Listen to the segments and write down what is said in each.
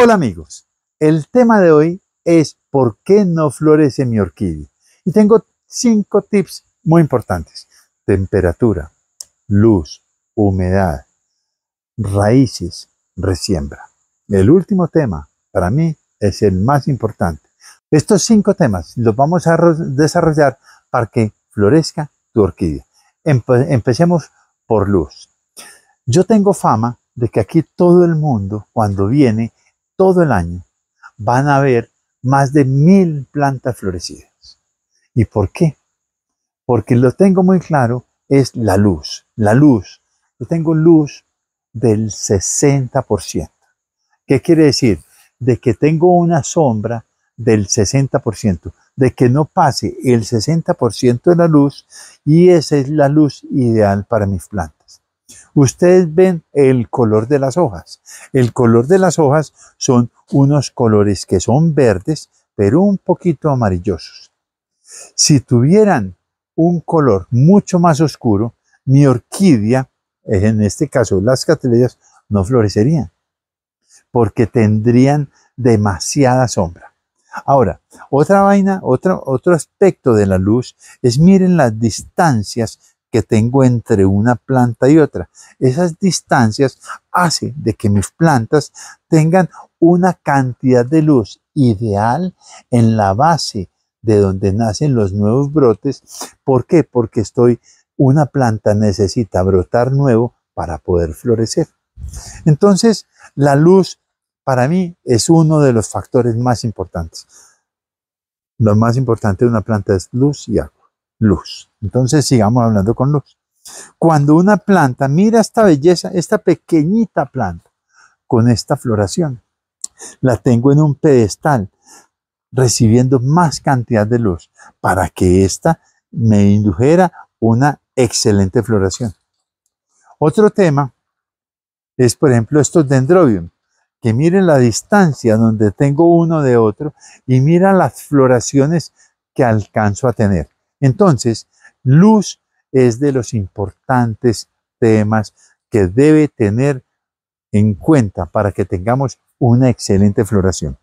Hola amigos, el tema de hoy es ¿por qué no florece mi orquídea? Y tengo cinco tips muy importantes. Temperatura, luz, humedad, raíces, resiembra. El último tema, para mí, es el más importante. Estos cinco temas los vamos a desarrollar para que florezca tu orquídea. empecemos por luz. Yo tengo fama de que aquí todo el mundo, cuando viene, todo el año van a haber más de mil plantas florecidas. ¿Y por qué? Porque lo tengo muy claro, es la luz, la luz. Yo tengo luz del 60%. ¿Qué quiere decir? De que tengo una sombra del 60%, de que no pase el 60% de la luz y esa es la luz ideal para mis plantas. Ustedes ven el color de las hojas. El color de las hojas son unos colores que son verdes, pero un poquito amarillosos. Si tuvieran un color mucho más oscuro, mi orquídea, eh, en este caso las cattleyas, no florecerían, porque tendrían demasiada sombra. Ahora, otra vaina, otro, otro aspecto de la luz es miren las distancias que tengo entre una planta y otra. Esas distancias hacen de que mis plantas tengan una cantidad de luz ideal en la base de donde nacen los nuevos brotes. ¿Por qué? Porque estoy, una planta necesita brotar nuevo para poder florecer. Entonces, la luz para mí es uno de los factores más importantes. Lo más importante de una planta es luz y agua luz. Entonces sigamos hablando con luz. Cuando una planta, mira esta belleza, esta pequeñita planta con esta floración, la tengo en un pedestal recibiendo más cantidad de luz para que ésta me indujera una excelente floración. Otro tema es, por ejemplo, estos dendrobium, que miren la distancia donde tengo uno de otro y mira las floraciones que alcanzo a tener. Entonces, luz es de los importantes temas que debe tener en cuenta para que tengamos una excelente floración.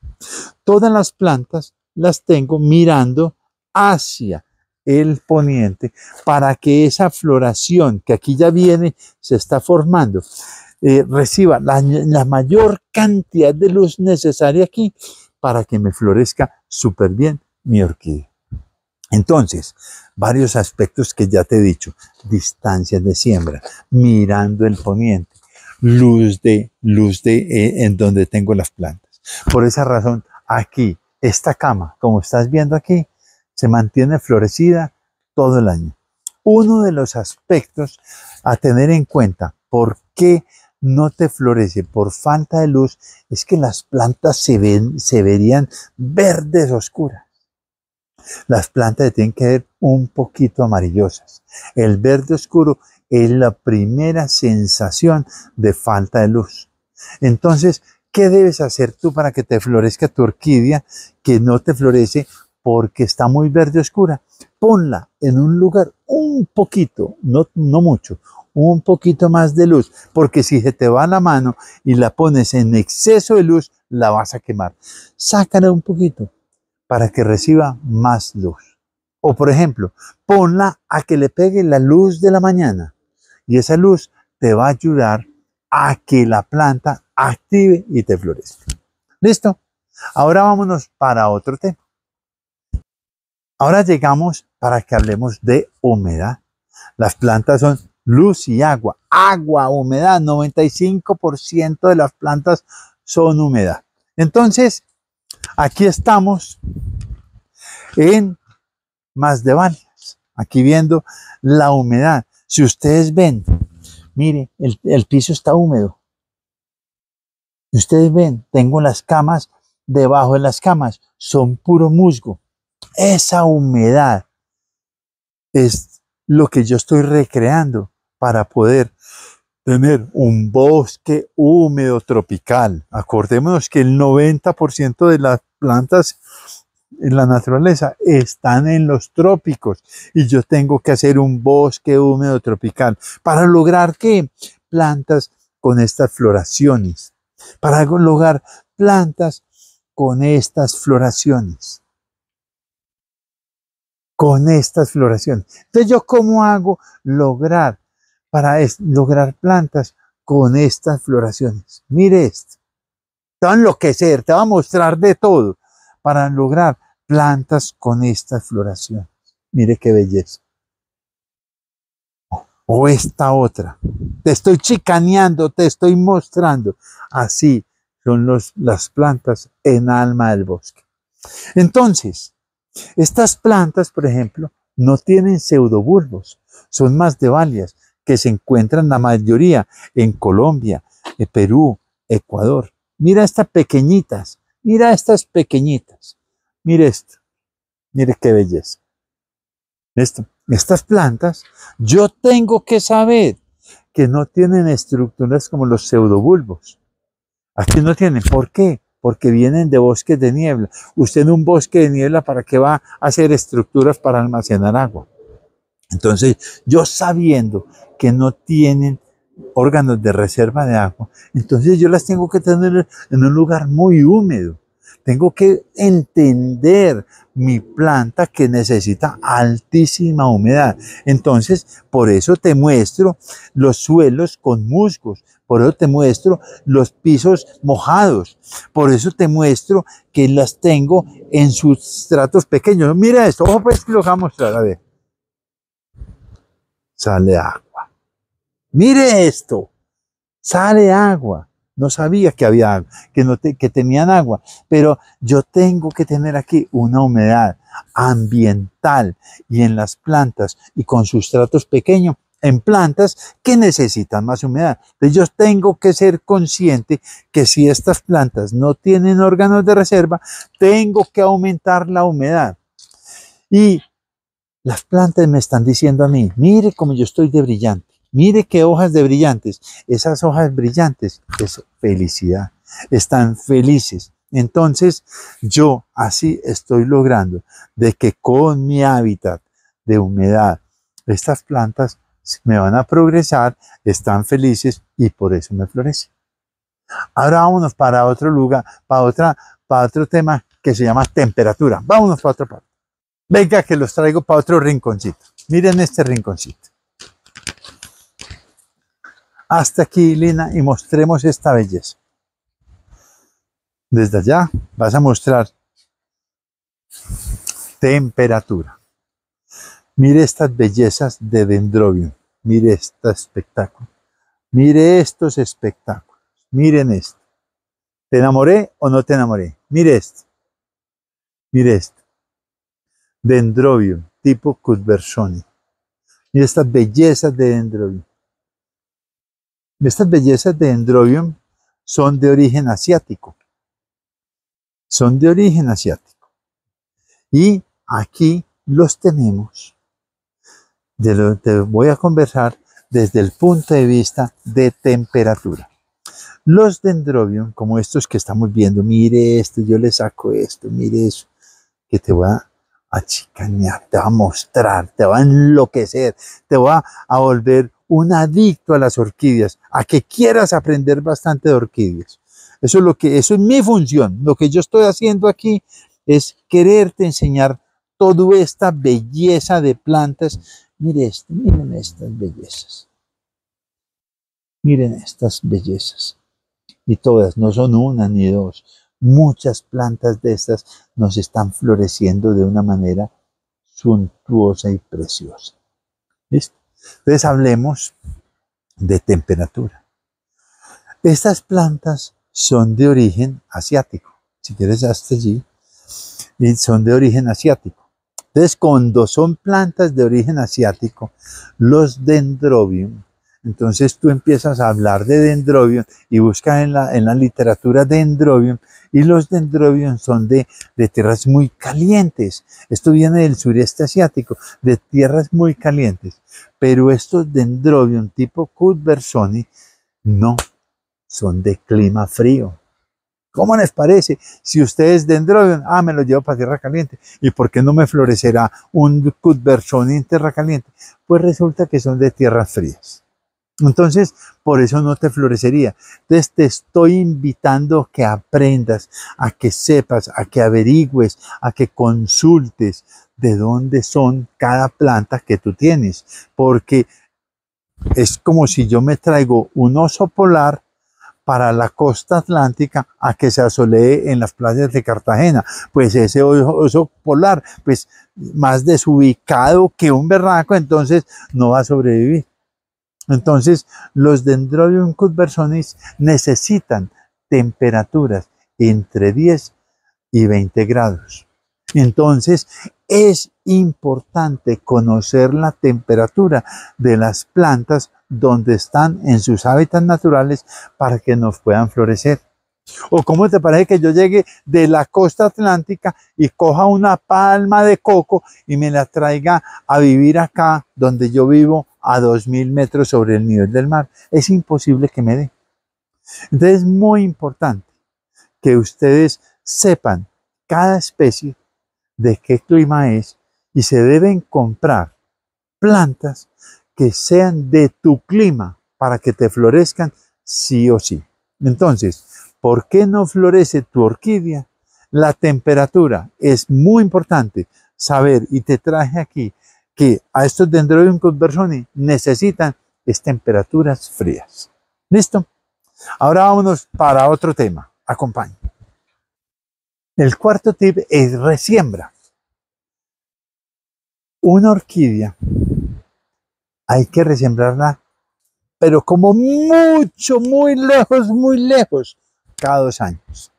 Todas las plantas las tengo mirando hacia el poniente para que esa floración que aquí ya viene, se está formando, eh, reciba la, la mayor cantidad de luz necesaria aquí para que me florezca súper bien mi orquídea. Entonces, varios aspectos que ya te he dicho, distancias de siembra, mirando el poniente, luz de, luz de eh, en donde tengo las plantas. Por esa razón, aquí, esta cama, como estás viendo aquí, se mantiene florecida todo el año. Uno de los aspectos a tener en cuenta, ¿por qué no te florece por falta de luz? Es que las plantas se, ven, se verían verdes oscuras. Las plantas tienen que ver un poquito amarillosas. El verde oscuro es la primera sensación de falta de luz. Entonces, ¿qué debes hacer tú para que te florezca tu orquídea que no te florece porque está muy verde oscura? Ponla en un lugar un poquito, no, no mucho, un poquito más de luz, porque si se te va la mano y la pones en exceso de luz, la vas a quemar. Sácala un poquito, para que reciba más luz. O por ejemplo, ponla a que le pegue la luz de la mañana y esa luz te va a ayudar a que la planta active y te florezca. ¿Listo? Ahora vámonos para otro tema. Ahora llegamos para que hablemos de humedad. Las plantas son luz y agua. Agua, humedad, 95% de las plantas son humedad. Entonces, Aquí estamos en más de varias aquí viendo la humedad. Si ustedes ven, mire, el, el piso está húmedo. Si ustedes ven, tengo las camas, debajo de las camas, son puro musgo. Esa humedad es lo que yo estoy recreando para poder tener un bosque húmedo tropical. Acordémonos que el 90% de las plantas en la naturaleza están en los trópicos y yo tengo que hacer un bosque húmedo tropical para lograr que plantas con estas floraciones, para lograr plantas con estas floraciones, con estas floraciones. Entonces yo cómo hago lograr para lograr plantas con estas floraciones. Mire esto. Te va a enloquecer, te va a mostrar de todo para lograr plantas con estas floraciones. Mire qué belleza. O esta otra. Te estoy chicaneando, te estoy mostrando. Así son los, las plantas en alma del bosque. Entonces, estas plantas, por ejemplo, no tienen pseudobulbos, son más de valias, que se encuentran la mayoría en Colombia, eh, Perú, Ecuador. Mira estas pequeñitas, mira estas pequeñitas. Mire esto, mire qué belleza. estas plantas, yo tengo que saber que no tienen estructuras como los pseudobulbos. Aquí no tienen. ¿Por qué? Porque vienen de bosques de niebla. Usted en un bosque de niebla, ¿para qué va a hacer estructuras para almacenar agua? Entonces, yo sabiendo que no tienen órganos de reserva de agua, entonces yo las tengo que tener en un lugar muy húmedo. Tengo que entender mi planta que necesita altísima humedad. Entonces, por eso te muestro los suelos con musgos, por eso te muestro los pisos mojados, por eso te muestro que las tengo en sustratos pequeños. Mira esto, ojo pues que los voy a mostrar, a ver sale agua. Mire esto, sale agua. No sabía que había que, que tenían agua, pero yo tengo que tener aquí una humedad ambiental y en las plantas y con sustratos pequeños en plantas que necesitan más humedad. Entonces yo tengo que ser consciente que si estas plantas no tienen órganos de reserva, tengo que aumentar la humedad. Y las plantas me están diciendo a mí, mire cómo yo estoy de brillante, mire qué hojas de brillantes. Esas hojas brillantes es felicidad, están felices. Entonces yo así estoy logrando de que con mi hábitat de humedad, estas plantas me van a progresar, están felices y por eso me florecen. Ahora vámonos para otro lugar, para, otra, para otro tema que se llama temperatura. Vámonos para otra parte. Venga que los traigo para otro rinconcito. Miren este rinconcito. Hasta aquí, Lina, y mostremos esta belleza. Desde allá vas a mostrar temperatura. Mire estas bellezas de Dendrobium. Mire este espectáculo. Mire estos espectáculos. Miren esto. ¿Te enamoré o no te enamoré? Mire esto. Mire esto. Dendrobium, tipo Cuthbersoni. Y estas bellezas de Dendrobium. Estas bellezas de Dendrobium son de origen asiático. Son de origen asiático. Y aquí los tenemos. De voy a conversar desde el punto de vista de temperatura. Los dendrobium, como estos que estamos viendo, mire esto, yo le saco esto, mire eso, que te va a chicanear, te va a mostrar, te va a enloquecer, te va a volver un adicto a las orquídeas, a que quieras aprender bastante de orquídeas. Eso es lo que, eso es mi función. Lo que yo estoy haciendo aquí es quererte enseñar toda esta belleza de plantas. Mire miren estas bellezas. Miren estas bellezas. Y todas, no son una ni dos, Muchas plantas de estas nos están floreciendo de una manera suntuosa y preciosa. Entonces hablemos de temperatura. Estas plantas son de origen asiático. Si quieres, hasta allí. son de origen asiático. Entonces, cuando son plantas de origen asiático, los dendrobium entonces tú empiezas a hablar de dendrobium y buscas en la, en la literatura dendrobium y los dendrobium son de, tierras muy calientes. Esto viene del sureste asiático, de tierras muy calientes. Pero estos dendrobium tipo cutversoni no son de clima frío. ¿Cómo les parece? Si ustedes dendrobium, ah, me lo llevo para tierra caliente. ¿Y por qué no me florecerá un cutversoni en tierra caliente? Pues resulta que son de tierras frías. Entonces, por eso no te florecería. Entonces, te estoy invitando a que aprendas, a que sepas, a que averigües, a que consultes de dónde son cada planta que tú tienes. Porque es como si yo me traigo un oso polar para la costa atlántica a que se asolee en las playas de Cartagena. Pues ese oso, polar, pues más desubicado que un berraco, entonces no va a sobrevivir. Entonces, los Dendrobium cutbersonis necesitan temperaturas entre 10 y 20 grados. Entonces, es importante conocer la temperatura de las plantas donde están en sus hábitats naturales para que nos puedan florecer. ¿O cómo te parece que yo llegue de la costa atlántica y coja una palma de coco y me la traiga a vivir acá donde yo vivo a 2.000 metros sobre el nivel del mar. Es imposible que me dé. Entonces es muy importante que ustedes sepan cada especie de qué clima es y se deben comprar plantas que sean de tu clima para que te florezcan sí o sí. Entonces, ¿por qué no florece tu orquídea? La temperatura es muy importante saber y te traje aquí que a estos dendrobium Bersoni necesitan es temperaturas frías. ¿Listo? Ahora vámonos para otro tema. Acompañe. El cuarto tip es resiembra. Una orquídea hay que resiembrarla, pero como mucho, muy lejos, muy lejos, cada dos años.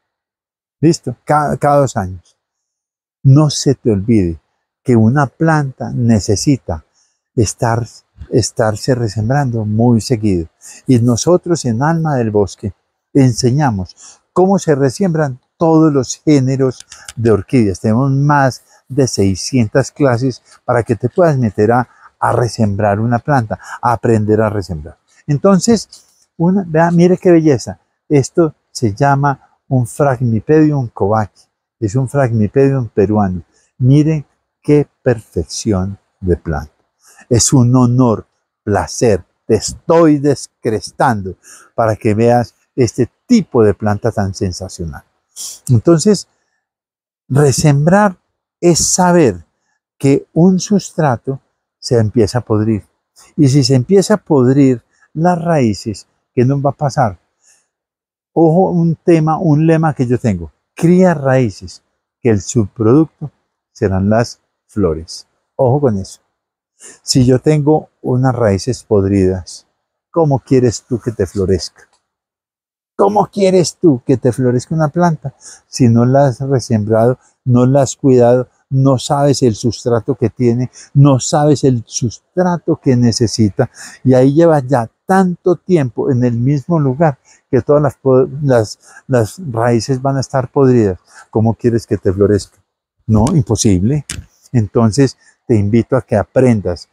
¿Listo? cada dos años. No se te olvide que una planta necesita estar, estarse resembrando muy seguido. Y nosotros en Alma del Bosque enseñamos cómo se resiembran todos los géneros de orquídeas. Tenemos más de 600 clases para que te puedas meter a, a resembrar una planta, a aprender a resembrar. Entonces, una, mire qué belleza. Esto se llama un fragmipedium covaci. Es un fragmipedium peruano. Miren qué perfección de planta! Es un honor, placer. Te estoy descrestando para que veas este tipo de planta tan sensacional. Entonces, resembrar es saber que un sustrato se empieza a podrir. Y si se empieza a podrir las raíces, ¿qué nos va a pasar? Ojo, un tema, un lema que yo tengo. Cría raíces, que el subproducto serán las flores. Ojo con eso. Si yo tengo unas raíces podridas, ¿cómo quieres tú que te florezca? ¿Cómo quieres tú que te florezca una planta si no la has resembrado, no la has cuidado, no sabes el sustrato que tiene, no sabes el sustrato que necesita? Y ahí llevas ya tanto tiempo en el mismo lugar que todas las, las raíces van a estar podridas. ¿Cómo quieres que te florezca? No, imposible. Entonces te invito a que aprendas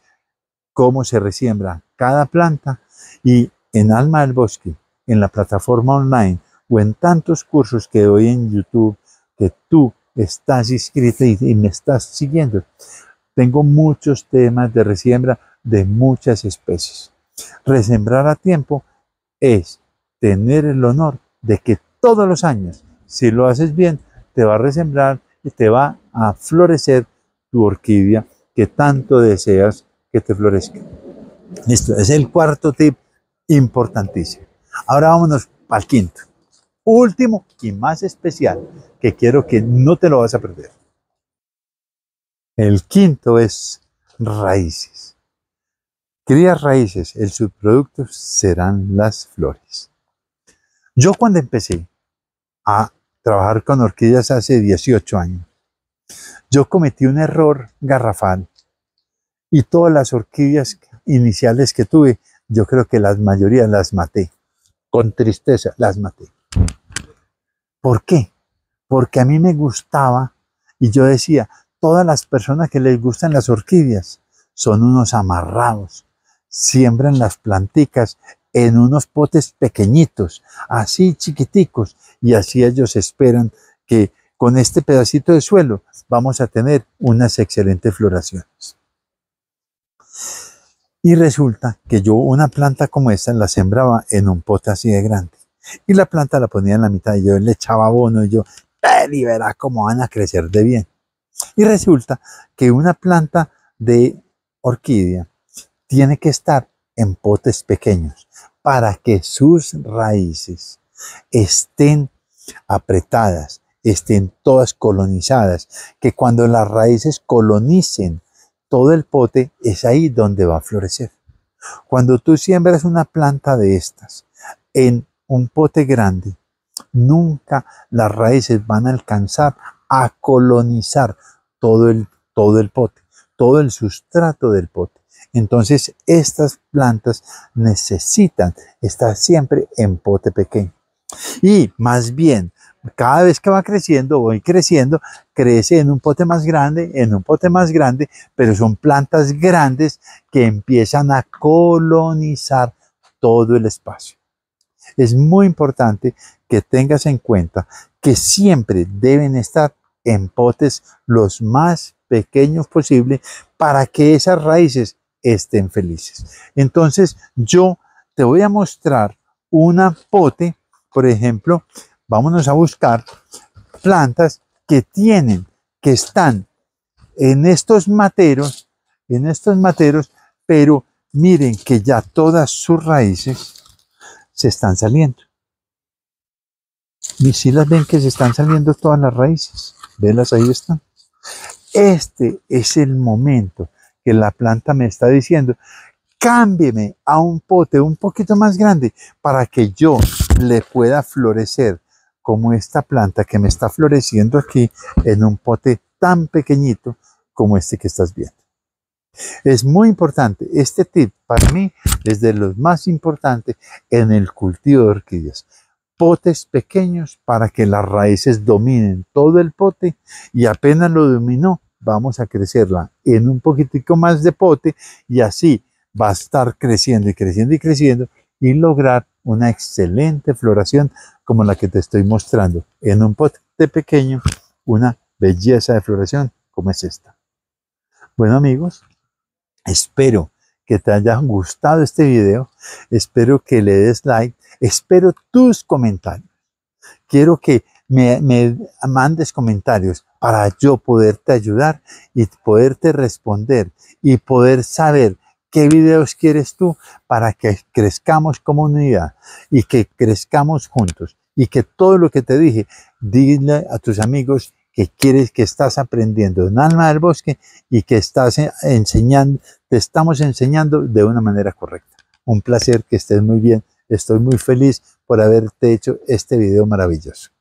cómo se resiembra cada planta y en Alma del Bosque, en la plataforma online o en tantos cursos que doy en YouTube que tú estás inscrito y, y me estás siguiendo. Tengo muchos temas de resiembra de muchas especies. Resembrar a tiempo es tener el honor de que todos los años, si lo haces bien, te va a resembrar y te va a florecer tu orquídea que tanto deseas que te florezca. Listo, es el cuarto tip importantísimo. Ahora vámonos al quinto, último y más especial, que quiero que no te lo vas a perder. El quinto es raíces. Crías raíces, el subproducto serán las flores. Yo cuando empecé a trabajar con orquídeas hace 18 años, yo cometí un error garrafal y todas las orquídeas iniciales que tuve, yo creo que las mayoría las maté. Con tristeza, las maté. ¿Por qué? Porque a mí me gustaba y yo decía, todas las personas que les gustan las orquídeas son unos amarrados, siembran las planticas en unos potes pequeñitos, así chiquiticos, y así ellos esperan que con este pedacito de suelo vamos a tener unas excelentes floraciones. Y resulta que yo una planta como esta la sembraba en un pote así de grande. Y la planta la ponía en la mitad y yo le echaba abono y yo, y verá cómo van a crecer de bien. Y resulta que una planta de orquídea tiene que estar en potes pequeños para que sus raíces estén apretadas, estén todas colonizadas, que cuando las raíces colonicen todo el pote, es ahí donde va a florecer. Cuando tú siembras una planta de estas en un pote grande, nunca las raíces van a alcanzar a colonizar todo el, todo el pote, todo el sustrato del pote. Entonces estas plantas necesitan estar siempre en pote pequeño. Y más bien cada vez que va creciendo, voy creciendo, crece en un pote más grande, en un pote más grande, pero son plantas grandes que empiezan a colonizar todo el espacio. Es muy importante que tengas en cuenta que siempre deben estar en potes los más pequeños posible para que esas raíces estén felices. Entonces yo te voy a mostrar una pote, por ejemplo, vámonos a buscar plantas que tienen, que están en estos materos, en estos materos, pero miren que ya todas sus raíces se están saliendo. Y si las ven que se están saliendo todas las raíces, velas ahí están. Este es el momento que la planta me está diciendo, cámbieme a un pote un poquito más grande para que yo le pueda florecer como esta planta que me está floreciendo aquí en un pote tan pequeñito como este que estás viendo. Es muy importante, este tip para mí es de los más importantes en el cultivo de orquídeas. Potes pequeños para que las raíces dominen todo el pote y apenas lo dominó, vamos a crecerla en un poquitico más de pote y así va a estar creciendo y creciendo y creciendo y lograr una excelente floración como la que te estoy mostrando en un pote pequeño, una belleza de floración como es esta. Bueno amigos, espero que te haya gustado este video, espero que le des like, espero tus comentarios. Quiero que me, me mandes comentarios para yo poderte ayudar y poderte responder y poder saber qué videos quieres tú para que crezcamos como unidad y que crezcamos juntos y que todo lo que te dije, dile a tus amigos que quieres que estás aprendiendo en Alma del Bosque y que estás enseñando, te estamos enseñando de una manera correcta. Un placer que estés muy bien. Estoy muy feliz por haberte hecho este video maravilloso.